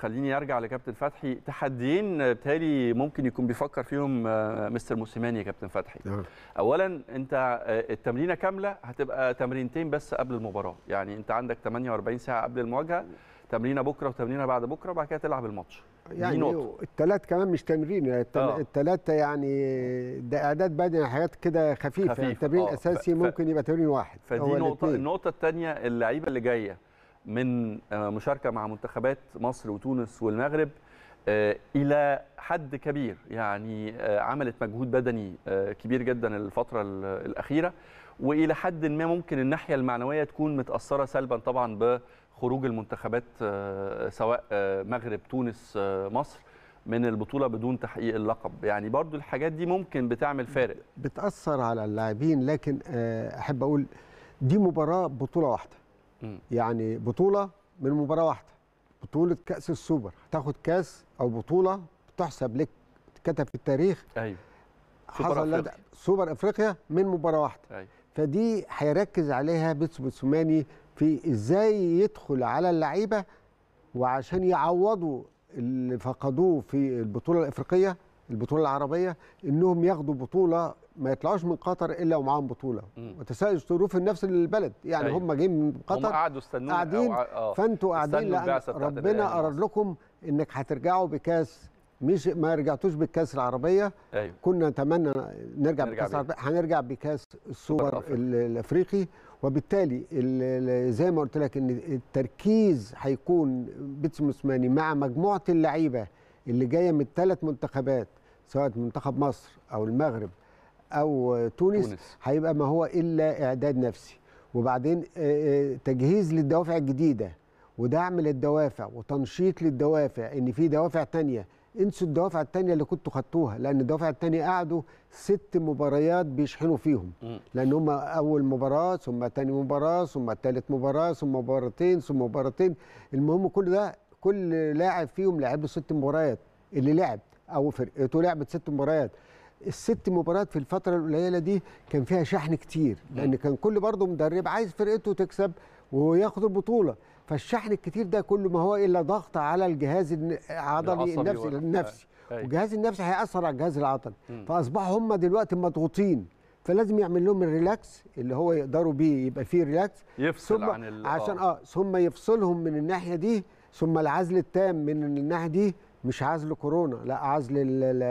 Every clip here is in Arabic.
خليني ارجع لكابتن فتحي تحديين بتالي ممكن يكون بيفكر فيهم آه، مستر موسيماني يا كابتن فتحي ده. نعم. اولا انت آه، التمرينه كامله هتبقى تمرينتين بس قبل المباراه يعني انت عندك 48 ساعه قبل المواجهه تمرينه بكره وتمرينه بعد بكره وبعد كده تلعب الماتش يعني الثلاث كمان مش تمرين الثلاثه آه. يعني ده اعداد بدني يعني حاجات كده خفيفه خفيف. التمرين الاساسي ممكن يبقى تمرين واحد فدي نقطه النقطه الثانيه اللعيبه اللي جايه من آه، مشاركه مع منتخبات مصر وتونس والمغرب آه، الى حد كبير يعني آه، عملت مجهود بدني كبير جدا الفتره الاخيره والى حد ما ممكن الناحيه المعنويه تكون متاثره سلبا طبعا بخروج المنتخبات سواء مغرب تونس مصر من البطوله بدون تحقيق اللقب يعني برضو الحاجات دي ممكن بتعمل فارق بتاثر على اللاعبين لكن احب اقول دي مباراه بطوله واحده يعني بطوله من مباراه واحده بطوله كاس السوبر هتاخد كاس او بطوله بتحسب لك كتب في التاريخ ايوه حصل سوبر أفريقيا. سوبر افريقيا من مباراه واحده أيوة. فدي هيركز عليها بيتسو بوتسوماني في ازاي يدخل على اللعيبه وعشان يعوضوا اللي فقدوه في البطوله الافريقيه البطوله العربيه انهم ياخدوا بطوله ما يطلعوش من قطر الا ومعاهم بطوله وتساءل ظروف النفس للبلد يعني أيوه. هم جايين من قطر هم قعدوا استنوا قاعدين آه. فانتوا قاعدين ربنا اراد لكم انك هترجعوا بكاس مش ما رجعتوش بالكاس العربيه أيوه. كنا نتمنى نرجع, بالكاس العربيه هنرجع بكاس السوبر الافريقي وبالتالي زي ما قلت لك ان التركيز هيكون بيتسمسماني مع مجموعه اللعيبه اللي جايه من ثلاث منتخبات سواء منتخب مصر او المغرب او تونس, تونس. هيبقى ما هو الا اعداد نفسي وبعدين آه، آه، تجهيز للدوافع الجديده ودعم للدوافع وتنشيط للدوافع ان في دوافع تانية انسوا الدوافع التانية اللي كنتوا خدتوها لان الدوافع التانية قعدوا ست مباريات بيشحنوا فيهم لان هم اول مباراه ثم تاني مباراه ثم تالت مباراه ثم مباراتين ثم مباراتين المهم كل ده كل لاعب فيهم لعب ست مباريات اللي لعب او فرقته آه، لعبت ست مباريات الست مباريات في الفتره القليله دي كان فيها شحن كتير لان كان كل برضه مدرب عايز فرقته تكسب وياخد البطوله فالشحن الكتير ده كله ما هو الا ضغط على الجهاز العضلي النفسي النفسي والجهاز النفسي هياثر على الجهاز العضلي فاصبحوا هم دلوقتي مضغوطين فلازم يعمل لهم الريلاكس اللي هو يقدروا بيه يبقى فيه ريلاكس يفصل ثم عن عشان آه. اه ثم يفصلهم من الناحيه دي ثم العزل التام من الناحيه دي مش عزل كورونا لا عزل ال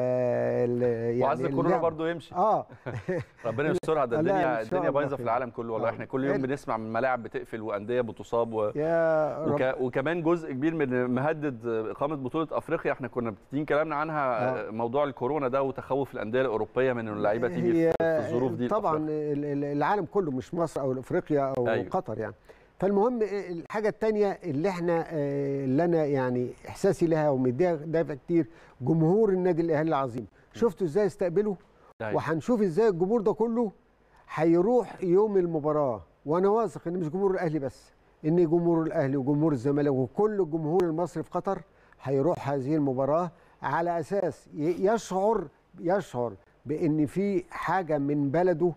يعني وعزل كورونا برضه يمشي اه ربنا يسترها ده الدنيا الدنيا بايظه في العالم كله والله آه. احنا كل يوم بنسمع من ملاعب بتقفل وانديه بتصاب و... يا وك... وكمان جزء كبير من مهدد اقامه بطوله افريقيا احنا كنا مبتدين كلامنا عنها آه. موضوع الكورونا ده وتخوف الانديه الاوروبيه من ان اللعيبه تيجي في الظروف دي طبعا الأفريقيا. العالم كله مش مصر او افريقيا او أيوه. قطر يعني فالمهم إيه، الحاجه الثانيه اللي احنا آه، اللي انا يعني احساسي لها ومديها دافع كتير جمهور النادي الاهلي العظيم شفتوا ازاي استقبله طيب. وهنشوف ازاي الجمهور ده كله هيروح يوم المباراه وانا واثق ان مش جمهور الاهلي بس ان جمهور الاهلي وجمهور الزمالك وكل الجمهور المصري في قطر هيروح هذه المباراه على اساس يشعر يشعر بان في حاجه من بلده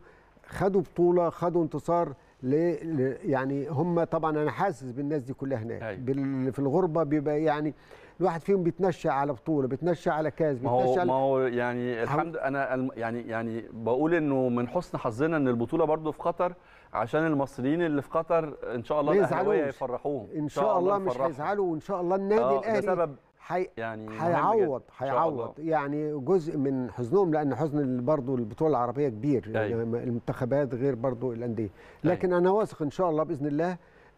خدوا بطوله خدوا انتصار يعني هم طبعا انا حاسس بالناس دي كلها هناك أيوة. في الغربه بيبقى يعني الواحد فيهم بيتنشا على بطوله بيتنشا على كاس بيتنشا هو ما هو يعني الحمد انا يعني يعني بقول انه من حسن حظنا ان البطوله برضو في قطر عشان المصريين اللي في قطر ان شاء الله الاهلاويه يفرحوهم ان شاء, إن شاء الله, مش هيزعلوا وان شاء الله النادي آه، الاهلي حي... يعني هيعوض هيعوض يعني جزء من حزنهم لان حزن برضه البطوله العربيه كبير أيوة. يعني المنتخبات غير برضه الانديه لكن انا واثق ان شاء الله باذن الله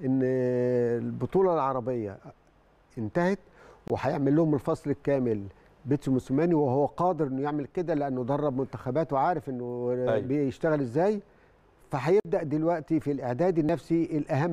ان البطوله العربيه انتهت وهيعمل لهم الفصل الكامل بيتسو موسيماني وهو قادر انه يعمل كده لانه درب منتخبات وعارف انه بيشتغل ازاي فهيبدا دلوقتي في الاعداد النفسي الاهم